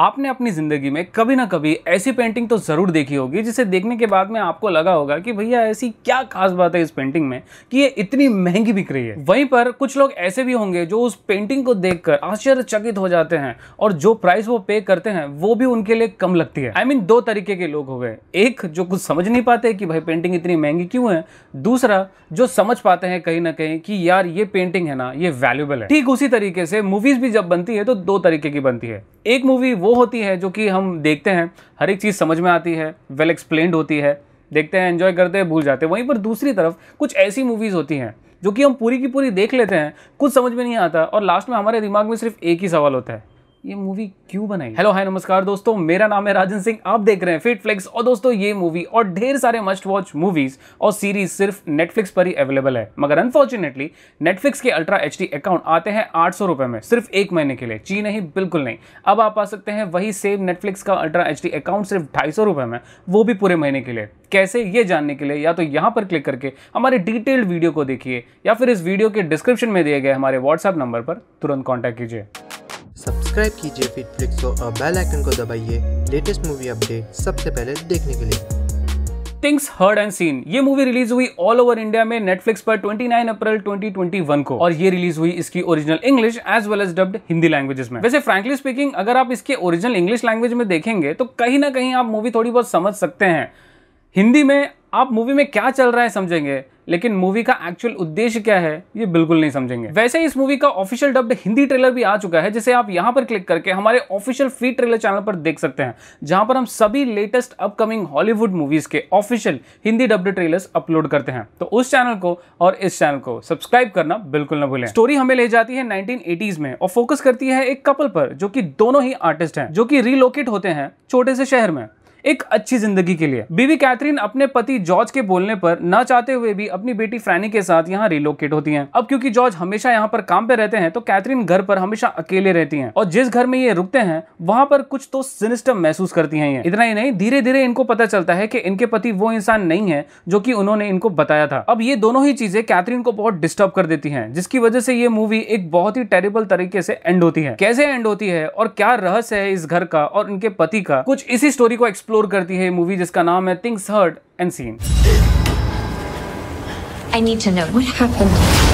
आपने अपनी ज़िंदगी में कभी ना कभी ऐसी पेंटिंग तो ज़रूर देखी होगी जिसे देखने के बाद में आपको लगा होगा कि भैया ऐसी क्या खास बात है इस पेंटिंग में कि ये इतनी महंगी बिक रही है वहीं पर कुछ लोग ऐसे भी होंगे जो उस पेंटिंग को देखकर आश्चर्यचकित हो जाते हैं और जो प्राइस वो पे करते हैं वो भी उनके लिए कम लगती है आई I मीन mean, दो तरीके के लोग हो गए एक जो कुछ समझ नहीं पाते कि भाई पेंटिंग इतनी महंगी क्यों है दूसरा जो समझ पाते हैं कहीं ना कहीं कि यार ये पेंटिंग है ना ये वैल्यूबल है ठीक उसी तरीके से मूवीज़ भी जब बनती है तो दो तरीके की बनती है एक मूवी वो होती है जो कि हम देखते हैं हर एक चीज़ समझ में आती है वेल एक्सप्लेंड होती है देखते हैं एन्जॉय करते हैं भूल जाते हैं वहीं पर दूसरी तरफ कुछ ऐसी मूवीज़ होती हैं जो कि हम पूरी की पूरी देख लेते हैं कुछ समझ में नहीं आता और लास्ट में हमारे दिमाग में सिर्फ एक ही सवाल होता है ये मूवी क्यों बनाई हेलो हाय नमस्कार दोस्तों मेरा नाम है राजन सिंह आप देख रहे हैं फिट फ्लिक्स और दोस्तों ये मूवी और ढेर सारे मस्ट वॉच मूवीज और सीरीज सिर्फ नेटफ्लिक्स पर ही अवेलेबल है मगर अनफॉर्चुनेटली नेटफ्लिक्स के अल्ट्रा एच अकाउंट आते हैं आठ रुपए में सिर्फ एक महीने के लिए जी नहीं बिल्कुल नहीं अब आप आ सकते हैं वही सेम नेटफ्लिक्स का अल्ट्रा एच अकाउंट सिर्फ ढाई रुपए में वो भी पूरे महीने के लिए कैसे ये जानने के लिए या तो यहाँ पर क्लिक करके हमारे डिटेल्ड वीडियो को देखिए या फिर इस वीडियो के डिस्क्रिप्शन में दिए गए हमारे व्हाट्सएप नंबर पर तुरंत कॉन्टैक्ट कीजिए सब्सक्राइब कीजिए फिटफ्लिक्स को और बेल आइकन को दबाइए लेटेस्ट मूवी अपडेट सबसे पहले देखने के लिए थिंग्स हर्ड एंड सीन ये मूवी रिलीज हुई ऑल ओवर इंडिया में नेटफ्लिक्स पर 29 अप्रैल 2021 को और ये रिलीज हुई इसकी original English as well as dubbed Hindi languages में वैसे फ्रेंकली स्पीकिंग अगर आप इसके ओरिजिनल इंग्लिश लैंग्वेज में देखेंगे तो कहीं ना कहीं आप मूवी थोड़ी बहुत समझ सकते हैं हिंदी में आप मूवी में क्या चल रहा है समझेंगे लेकिन मूवी का एक्चुअल उद्देश्य क्या है ये बिल्कुल नहीं समझेंगे वैसे ही इस मूवी का ऑफिशियल डब्ड हिंदी ट्रेलर भी आ चुका है जिसे आप यहाँ पर क्लिक करके हमारे ऑफिशियल फ्री ट्रेलर चैनल पर देख सकते हैं जहाँ पर हम सभी लेटेस्ट अपकमिंग हॉलीवुड मूवीज के official Hindi dubbed trailer upload करते हैं तो उस चैनल को और इस चैनल को सब्सक्राइब करना बिल्कुल ना भूलें स्टोरी हमें ले जाती है नाइनटीन में और फोकस करती है एक कपल पर जो की दोनों ही आर्टिस्ट है जो की रिलोकेट होते हैं छोटे से शहर में एक अच्छी जिंदगी के लिए बीवी कैथरीन अपने पति जॉर्ज के बोलने पर न चाहते हुए भी अपनी बेटी फ्रैनी के साथ यहाँ रिलोकेट होती है अब क्योंकि जॉर्ज हमेशा यहाँ पर काम पे रहते हैं तो कैथरीन घर पर हमेशा अकेले रहती है और जिस घर में ये रुकते हैं वहाँ पर कुछ तो सिनिस्टम महसूस करती है इतना ही नहीं धीरे धीरे इनको पता चलता है की इनके पति वो इंसान नहीं है जो की उन्होंने इनको बताया था अब ये दोनों ही चीजें कैथरीन को बहुत डिस्टर्ब कर देती है जिसकी वजह से ये मूवी एक बहुत ही टेरिबल तरीके से एंड होती है कैसे एंड होती है और क्या रहस्य है इस घर का और इनके पति का कुछ इसी स्टोरी को एक्सप्लोर एक्सप्लोर करती है मूवी जिसका नाम है things heard and seen I need to know what happened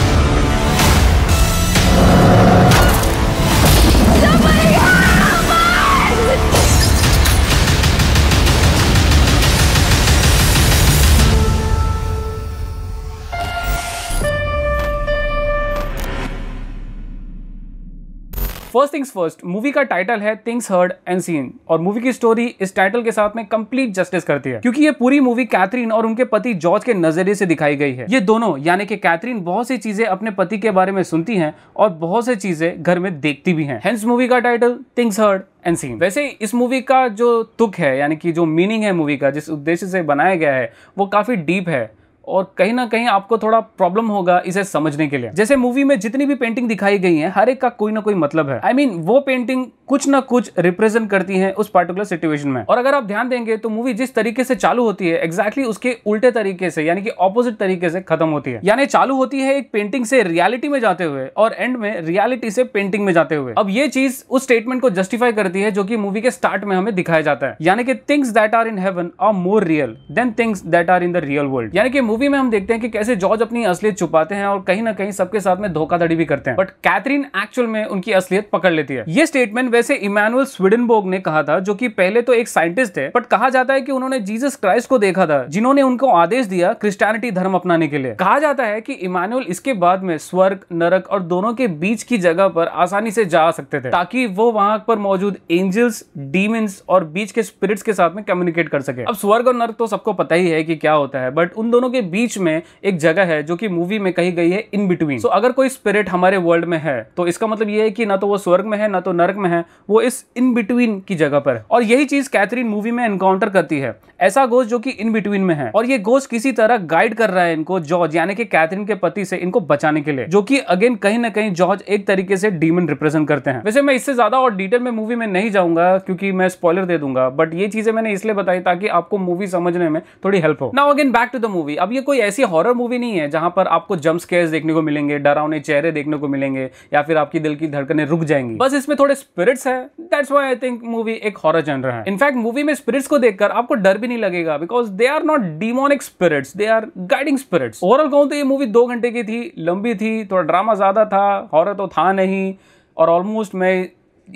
first things first movie का टाइटल है थिंग्स हर्ड एंड सीन और मूवी की स्टोरी इस टाइटल के साथ में कंप्लीट जस्टिस करती है क्योंकि ये पूरी मूवी कैथरीन और उनके पति जॉर्ज के नजरिए से दिखाई गई है ये दोनों यानी कि कैथरीन बहुत सी चीजें अपने पति के बारे में सुनती है और बहुत सी चीजें घर में देखती भी है हेंस मूवी का title things heard and seen वैसे इस मूवी का जो तुक है यानी कि जो मीनिंग है मूवी का जिस उद्देश्य से बनाया गया है वो काफी डीप है और कहीं ना कहीं आपको थोड़ा प्रॉब्लम होगा इसे समझने के लिए जैसे मूवी में जितनी भी पेंटिंग दिखाई गई है हर एक का कोई ना कोई मतलब है आई I मीन mean, वो पेंटिंग कुछ ना कुछ रिप्रेजेंट करती है उस पर्टिकुलर सिचुएशन में और अगर आप ध्यान देंगे तो मूवी जिस तरीके से चालू होती है एग्जैक्टली exactly उसके उल्टे तरीके से यानी कि ऑपोजिट तरीके से खत्म होती है यानी चालू होती है एक पेंटिंग से रियलिटी में जाते हुए और एंड में रियलिटी से पेंटिंग में जाते हुए अब ये चीज उस स्टेटमेंट को जस्टिफाई करती है जो कि मूवी के स्टार्ट में हमें दिखाया जाता है यानी कि things that are in heaven are more real than things that are in the real world यानी कि मूवी में हम देखते हैं कि कैसे जॉर्ज अपनी असलियत छुपाते हैं और कहीं ना कहीं सबके साथ में धोखाधड़ी भी करते हैं बट कैथरीन एक्चुअल में उनकी असलियत पकड़ लेती है ये स्टेटमेंट वैसे इमानुअल स्वीडनबोर्ग ने कहा था जो की पहले तो एक साइंटिस्ट है बट कहा जाता है की उन्होंने जीसस क्राइस्ट को देखा था जिन्होंने उनको आदेश दिया क्रिस्टानिटी धर्म अपनाने के लिए कहा जाता है की इमानुअल इसके बाद में स्वर्ग नरक और दोनों के बीच की जगह पर आसानी से जा सकते थे ताकि वो वहां पर मौजूद एंजल्स डीमेंस और बीच के स्पिरिट्स के साथ में कम्युनिकेट कर सके अब स्वर्ग और नर्क तो सबको पता ही है कि क्या होता है बट उन दोनों के बीच में एक जगह है जो कि मूवी में कही गई है इन बिटवीन सो अगर कोई स्पिरिट हमारे वर्ल्ड में है तो इसका मतलब यह है कि ना तो वो स्वर्ग में है ना तो नरक में है वो इस इन बिटवीन की जगह पर है और यही चीज कैथरीन मूवी में एनकाउंटर करती है ऐसा गोज जो कि इन बिटवीन में है और ये गोज किसी तरह गाइड कर रहा है इनको जॉर्ज यानी कि कैथरीन के पति से इनको बचाने के लिए जो कि अगेन कहीं ना कहीं जॉर्ज एक तरीके से डीमन रिप्रेजेंट करते हैं वैसे मैं इससे ज्यादा और डिटेल में मूवी में नहीं जाऊंगा क्योंकि मैं स्पॉइलर दे दूंगा बट ये चीजें मैंने इसलिए बताई ताकि आपको मूवी समझने में थोड़ी हेल्प हो now again back to the movie अब ये कोई ऐसी हॉरर मूवी नहीं है जहां पर आपको जम्प स्केयर्स देखने को मिलेंगे डरावने चेहरे देखने को मिलेंगे या फिर आपकी दिल की धड़कने रुक जाएंगी बस इसमें थोड़े स्पिरिट्स है that's why I think movie एक हॉरर जनर है इनफैक्ट मूवी में स्पिरिट्स को देखकर आपको डर भी नहीं लगेगा because they are not demonic spirits they are guiding spirits overall कहूँ तो ये मूवी दो घंटे की थी लंबी थी थोड़ा ड्रामा ज्यादा था हॉरर तो था नहीं और ऑलमोस्ट मैं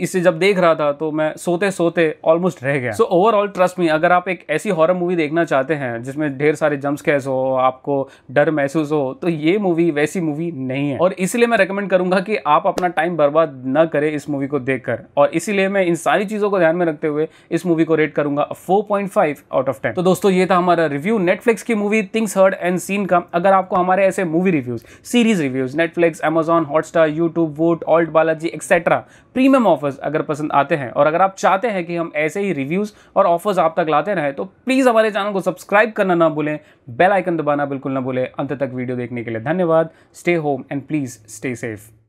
इसे जब देख रहा था तो मैं सोते सोते ऑलमोस्ट रह गया सो ओवरऑल ट्रस्ट मी अगर आप एक ऐसी हॉरर मूवी देखना चाहते हैं जिसमें ढेर सारे जम्प कैस हो आपको डर महसूस हो तो ये मूवी वैसी मूवी नहीं है और इसलिए मैं रिकमेंड करूंगा कि आप अपना टाइम बर्बाद न करें इस मूवी को देखकर और इसीलिए मैं इन सारी चीज़ों को ध्यान में रखते हुए इस मूवी को रेट करूंगा फाइव आउट ऑफ टेन तो दोस्तों ये था हमारा रिव्यू नेटफ्लिक्स की movie things heard and seen का अगर आपको हमारे ऐसे movie reviews series reviews Netflix Amazon Hotstar YouTube Voot Alt Balaji etcetera premium of offers अगर पसंद आते हैं और अगर आप चाहते हैं कि हम ऐसे ही रिव्यूज़ और ऑफर्स आप तक लाते रहें तो प्लीज़ हमारे चैनल को सब्सक्राइब करना ना भूलें बेल आइकन दबाना बिल्कुल ना भूलें अंत तक वीडियो देखने के लिए धन्यवाद stay home and please stay safe